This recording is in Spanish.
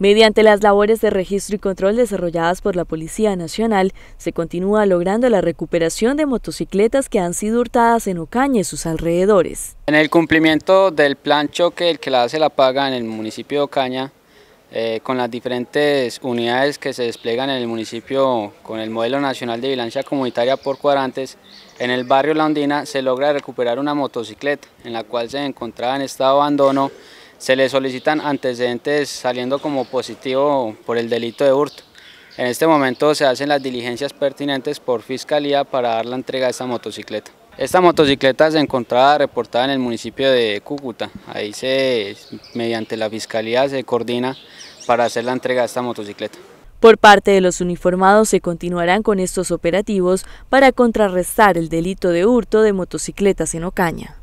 Mediante las labores de registro y control desarrolladas por la Policía Nacional, se continúa logrando la recuperación de motocicletas que han sido hurtadas en Ocaña y sus alrededores. En el cumplimiento del plan choque, el que la hace la paga en el municipio de Ocaña, eh, con las diferentes unidades que se desplegan en el municipio con el modelo nacional de vigilancia comunitaria por cuadrantes, en el barrio La Ondina se logra recuperar una motocicleta en la cual se encontraba en estado de abandono se le solicitan antecedentes saliendo como positivo por el delito de hurto. En este momento se hacen las diligencias pertinentes por Fiscalía para dar la entrega de esta motocicleta. Esta motocicleta se encontraba reportada en el municipio de Cúcuta. Ahí se, mediante la Fiscalía se coordina para hacer la entrega de esta motocicleta. Por parte de los uniformados se continuarán con estos operativos para contrarrestar el delito de hurto de motocicletas en Ocaña.